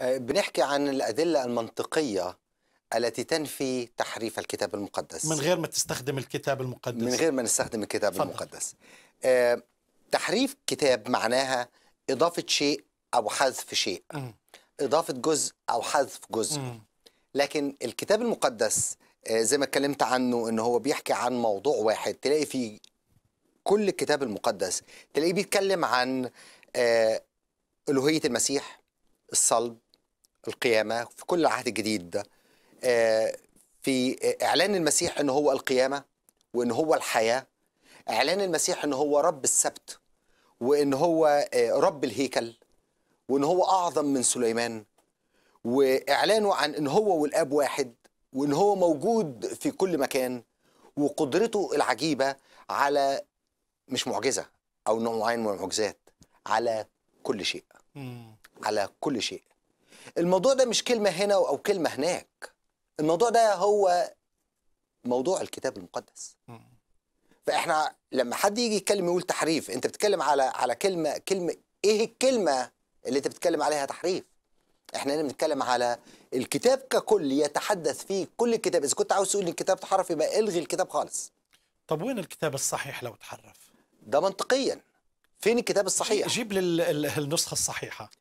آه، بنحكي عن الأدلة المنطقية التي تنفي تحريف الكتاب المقدس من غير ما تستخدم الكتاب المقدس من غير ما نستخدم الكتاب فضل. المقدس آه، تحريف كتاب معناها إضافة شيء أو حذف شيء إضافة جزء أو حذف جزء لكن الكتاب المقدس آه، زي ما اتكلمت عنه ان هو بيحكي عن موضوع واحد تلاقي في كل الكتاب المقدس تلاقيه بيتكلم عن ألوهية المسيح الصلب القيامة في كل العهد الجديد آه، في إعلان المسيح ان هو القيامة وان هو الحياة إعلان المسيح ان هو رب السبت وان هو آه، رب الهيكل وان هو أعظم من سليمان وإعلانه عن ان هو والآب واحد وان هو موجود في كل مكان وقدرته العجيبة على مش معجزة أو نوع معين من المعجزات على كل شيء على كل شيء الموضوع ده مش كلمة هنا أو كلمة هناك الموضوع ده هو موضوع الكتاب المقدس فاحنا لما حد يجي يتكلم يقول تحريف انت بتتكلم على على كلمه كلمه ايه الكلمه اللي انت بتتكلم عليها تحريف احنا هنا بنتكلم على الكتاب ككل يتحدث فيه كل الكتاب اذا كنت عاوز تقول لي الكتاب تحرف يبقى الغي الكتاب خالص طب وين الكتاب الصحيح لو تحرف ده منطقيا فين الكتاب الصحيح جيب لي النسخه الصحيحه